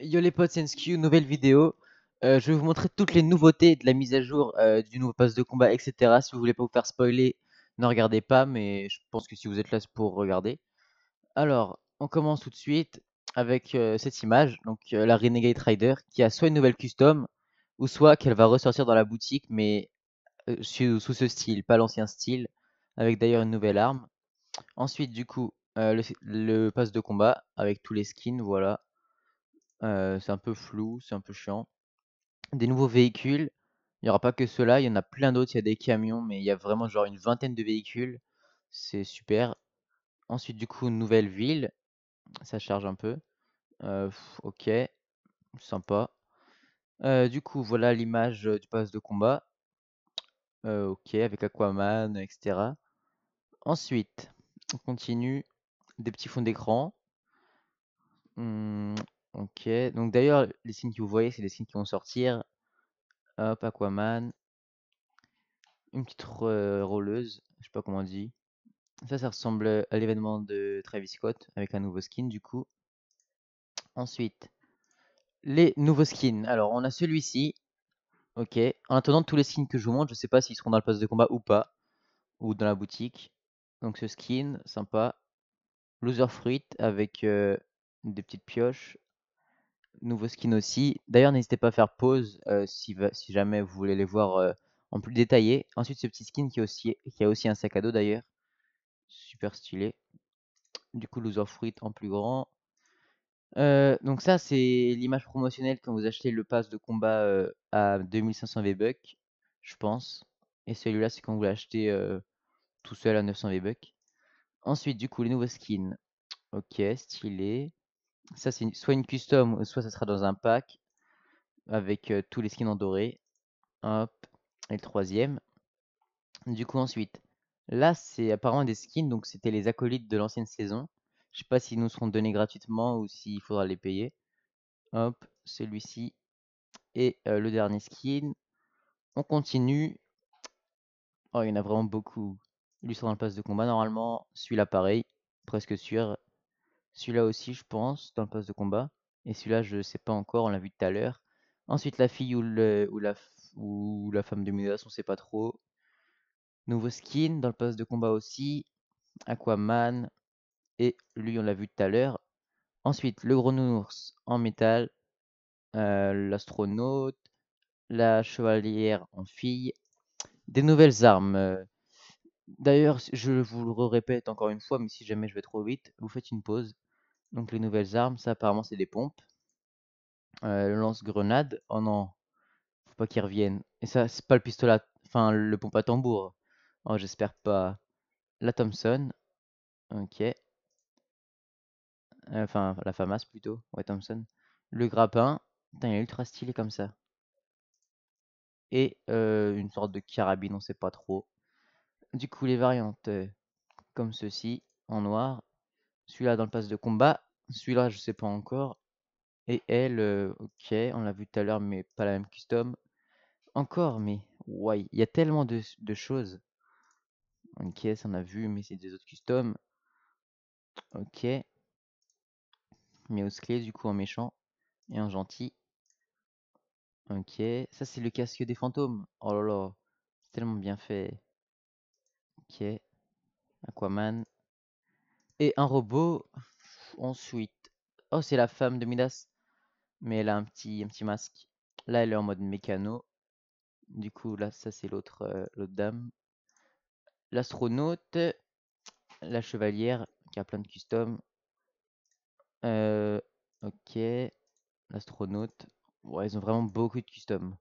Yo les potes, c'est nouvelle vidéo. Euh, je vais vous montrer toutes les nouveautés de la mise à jour euh, du nouveau pass de combat, etc. Si vous voulez pas vous faire spoiler, ne regardez pas, mais je pense que si vous êtes là, c'est pour regarder. Alors, on commence tout de suite avec euh, cette image, donc la Renegade Rider, qui a soit une nouvelle custom, ou soit qu'elle va ressortir dans la boutique, mais sous, ce style, pas l'ancien style, avec d'ailleurs une nouvelle arme. Ensuite, du coup, le, le pass de combat, avec tous les skins, voilà c'est un peu flou, c'est un peu chiant. Des nouveaux véhicules, il n'y aura pas que ceux-là, il y en a plein d'autres, il y a des camions, mais il y a vraiment genre une vingtaine de véhicules. C'est super. Ensuite, du coup, nouvelle ville, ça charge un peu. ok, sympa. du coup, voilà l'image du pass de combat. ok, avec Aquaman, etc. Ensuite, on continue. Des petits fonds d'écran. Mmh, Ok, donc d'ailleurs, les signes que vous voyez, c'est des signes qui vont sortir. Hop, Aquaman. Une petite euh, rouleuse, je sais pas comment on dit. Ça, ça ressemble à l'événement de Travis Scott avec un nouveau skin du coup. Ensuite, les nouveaux skins. Alors, on a celui-ci. Ok. En attendant, tous les skins que je vous montre, je sais pas s'ils seront dans le poste de combat ou pas. Ou dans la boutique. Donc, ce skin, sympa. Loser Fruit avec euh, des petites pioches nouveau skin aussi. D'ailleurs, n'hésitez pas à faire pause euh, si, jamais vous voulez les voir euh, en plus détaillé. Ensuite, ce petit skin qui, a aussi un sac à dos d'ailleurs. Super stylé. Du coup, Loser Fruit en plus grand. Euh, donc ça, c'est l'image promotionnelle quand vous achetez le pass de combat à 2500 V-Bucks, je pense. Et celui-là, c'est quand vous l'achetez tout seul à 900 V-Bucks. Ensuite, du coup, les nouveaux skins. Ok, stylé ça c'est soit une custom, soit ça sera dans un pack avec euh, tous les skins en doré. Hop, et le troisième. Du coup ensuite, là c'est apparemment des skins, donc c'était les acolytes de l'ancienne saison. Je sais pas s'ils nous seront donnés gratuitement ou s'il faudra les payer. Hop, celui-ci et euh, le dernier skin. On continue. Oh, il y en a vraiment beaucoup. Lui sera dans le pass de combat normalement. celui l'appareil pareil, presque sûr. Celui-là aussi, je pense, dans le poste de combat. Et celui-là, je sais pas encore, on l'a vu tout à l'heure. Ensuite, la fille ou, le, ou, la, ou la femme de Midas, on sait pas trop. Nouveau skin dans le poste de combat aussi. Aquaman. Et lui, on l'a vu tout à l'heure. Ensuite, le gros ours en métal. Euh, l'astronaute. La chevalière en fille. Des nouvelles armes. Euh, D'ailleurs, je vous le répète encore une fois, mais si jamais je vais trop vite, vous faites une pause. Donc les nouvelles armes, ça apparemment c'est des pompes. Euh, le lance-grenade, oh non, faut pas qu'ils reviennent. Et ça, c'est pas le pistolet, enfin le pompe à tambour. Oh, j'espère pas. La Thompson, ok. Euh, enfin, la FAMAS plutôt, ouais, Thompson. Le grappin, putain, il est ultra stylé comme ça. Et euh, une sorte de carabine, on sait pas trop. Du coup, les variantes euh, comme ceci en noir, celui-là dans le pass de combat, celui-là je sais pas encore, et elle, euh, ok, on l'a vu tout à l'heure, mais pas la même custom. Encore, mais ouais, il y a tellement de, choses. Ok, ça on a vu, mais c'est des autres customs. Ok. Mais clé, du coup, en méchant et un gentil. Ok, ça c'est le casque des fantômes. Oh là là, tellement bien fait. Ok. Aquaman. Et un robot. Ensuite. Oh, c'est la femme de Midas. Mais elle a un petit, petit masque. Là, elle est en mode mécano. Du coup, là, ça, c'est l'autre euh, dame. L'astronaute. La chevalière, qui a plein de custom. Euh, ok. L'astronaute. Ouais, ils ont vraiment beaucoup de custom.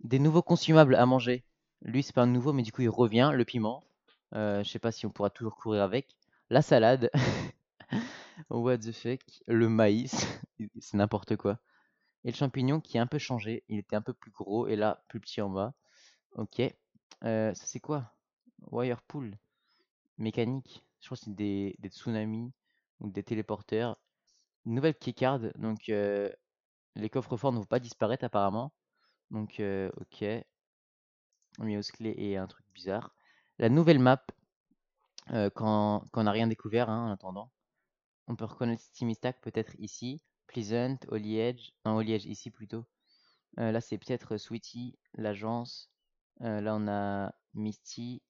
Des nouveaux consumables à manger. Lui, c'est pas un nouveau, mais du coup, il revient. Le piment. Euh, je sais pas si on pourra toujours courir avec. La salade. What the fuck. Le maïs. c'est n'importe quoi. Et le champignon qui a un peu changé. Il était un peu plus gros et là, plus petit en bas. Ok. Euh, ça c'est quoi Wire Mécanique. Je pense que c'est des, tsunamis ou des téléporteurs. nouvelle keycard. Donc euh, les coffres forts ne vont pas disparaître apparemment. Donc ok. aux clés et un truc bizarre la nouvelle map euh, qu'on quand, on n'a rien découvert hein, en attendant. On peut reconnaître stack peut-être ici, Pleasant, Holy Edge, non Holy Edge ici plutôt. Euh, là c'est peut-être Sweetie, l'agence. Euh, là on a Misty,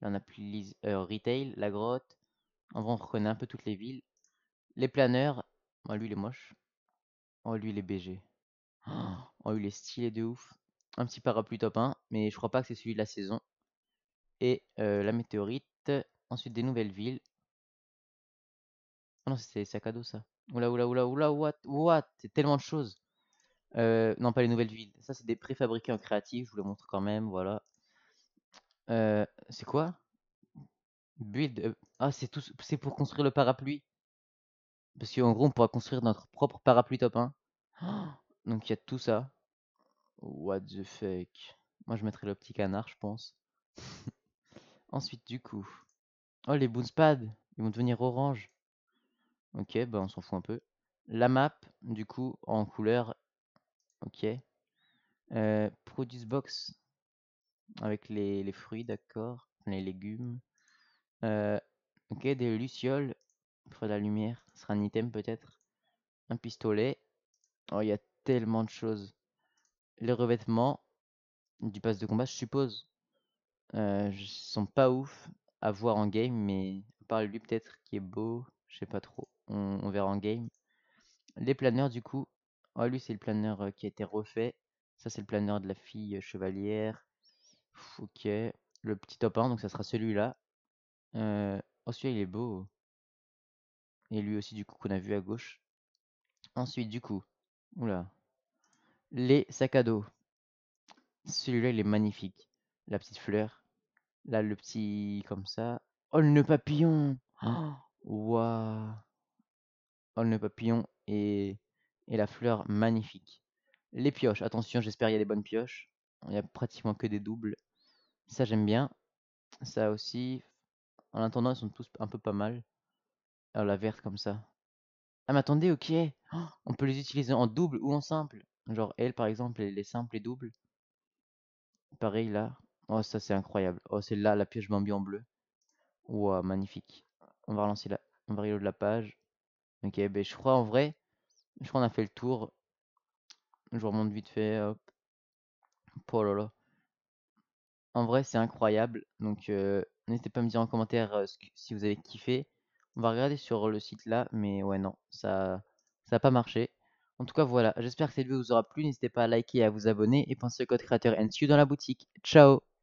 là on a Retail, la grotte. On va on un peu toutes les villes. Les planeurs, oh, lui il est moche. Oh lui il est BG. Oh lui il est stylé de ouf. Un petit parapluie top 1, mais je crois pas que c'est celui de la saison et la météorite. Ensuite, des nouvelles villes. Oh non, c'est sac à dos ça. Oula, oula, oula, oula, what, what C'est tellement de choses. non, pas les nouvelles villes. Ça, c'est des préfabriqués en créatif. Je vous le montre quand même, voilà. c'est quoi Build. Ah, c'est tout. C'est pour construire le parapluie. Parce qu'en gros, on pourra construire notre propre parapluie top 1. Donc, il y a tout ça. What the fuck Moi, je mettrais le petit canard, je pense. Ensuite, du coup... Oh, les pads Ils vont devenir orange. Ok, bah on s'en fout un peu. La map, du coup, en couleur. Ok. Euh, produce box. Avec les, fruits, d'accord. Les légumes. Euh, ok, des lucioles. Pour la lumière. Ce sera un item peut-être. Un pistolet. Oh, il y a tellement de choses. Les revêtements. Du pass de combat, je suppose je- sont pas ouf à voir en game, mais à part lui peut-être qui est beau, je sais pas trop. On, verra en game. Les planeurs du coup. oh lui c'est le planeur qui a été refait. Ça c'est le planeur de la fille chevalière. ok. Le petit top 1, donc ça sera celui-là. Oh celui-là il est beau. Et lui aussi du coup qu'on a vu à gauche. Ensuite du coup. Oula. Les sacs à dos. Celui-là il est magnifique la petite fleur. Là, le petit comme ça. Oh, le papillon oh, Waouh Oh, le papillon et, et la fleur magnifique. Les pioches, attention, j'espère qu'il y a des bonnes pioches. Il n'y a pratiquement que des doubles. Ça, j'aime bien. Ça aussi. En attendant, ils sont tous un peu pas mal. Alors, oh, la verte comme ça. Ah, mais attendez, ok. on peut les utiliser en double ou en simple. Genre, elle, par exemple, elle est simple et double. Pareil, là. Oh, ça c'est incroyable. Oh, c'est là la piège Bambi en bleu. Wow, magnifique. On va relancer la on va la page. Ok, ben je crois en vrai, je crois qu'on a fait le tour. Je remonte vite fait. Oh là là. En vrai, c'est incroyable. Donc, euh, n'hésitez pas à me dire en commentaire euh, si vous avez kiffé. On va regarder sur le site là, mais ouais, non, ça ça n'a pas marché. En tout cas, voilà. J'espère que cette vidéo vous aura plu. N'hésitez pas à liker et à vous abonner. Et pensez au code créateur NCU dans la boutique. Ciao